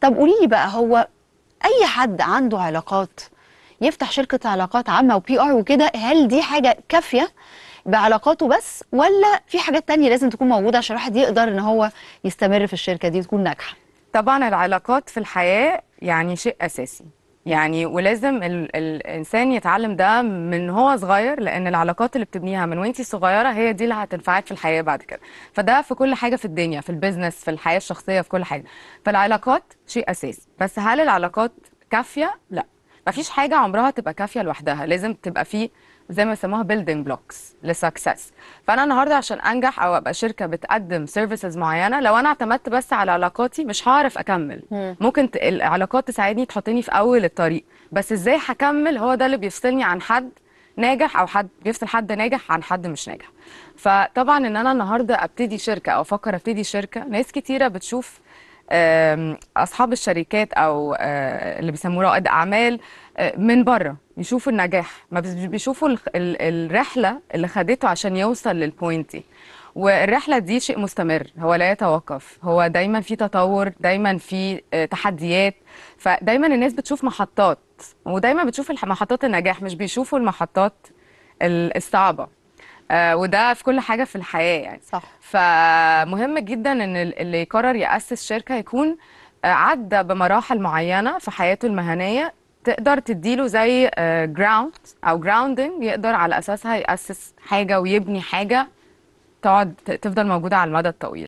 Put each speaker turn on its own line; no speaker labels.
طب قولي لي بقى هو اي حد عنده علاقات يفتح شركه علاقات عامه وبي ار وكده هل دي حاجه كافيه بعلاقاته بس ولا في حاجات تانية لازم تكون موجوده عشان الواحد يقدر ان هو يستمر في الشركه دي وتكون ناجحه طبعا العلاقات في الحياه
يعني شيء اساسي يعني ولازم ال... الانسان يتعلم ده من هو صغير لان العلاقات اللي بتبنيها من وانت صغيره هي دي اللي هتنفعك في الحياه بعد كده فده في كل حاجه في الدنيا في البيزنس في الحياه الشخصيه في كل حاجه فالعلاقات شيء اساسي بس هل العلاقات كافيه لا مفيش حاجه عمرها تبقى كافيه لوحدها لازم تبقى في زي ما بيسموها بيلدينج بلوكس لسكسس فانا النهارده عشان انجح او ابقى شركه بتقدم سيرفيسز معينه لو انا اعتمدت بس على علاقاتي مش هعرف اكمل مم. ممكن ت... العلاقات تساعدني تحطني في اول الطريق بس ازاي هكمل هو ده اللي بيفصلني عن حد ناجح او حد بيفصل حد ناجح عن حد مش ناجح فطبعا ان انا النهارده ابتدي شركه او افكر ابتدي شركه ناس كتيره بتشوف اصحاب الشركات او آه، اللي بيسموه رائد اعمال آه، من بره يشوفوا النجاح ما بيشوفوا الرحله اللي خدته عشان يوصل للبوينت دي والرحله دي شيء مستمر هو لا يتوقف هو دايما في تطور دايما في آه، تحديات فدايما الناس بتشوف محطات ودايما بتشوف محطات النجاح مش بيشوفوا المحطات الصعبه آه وده في كل حاجه في الحياه يعني صح فمهم جدا ان اللي يقرر ياسس شركه يكون آه، عدى بمراحل معينه في حياته المهنيه تقدر تديله زي جراوند آه، او جراوندنج يقدر على اساسها ياسس حاجه ويبني حاجه تقعد تفضل موجوده على المدى الطويل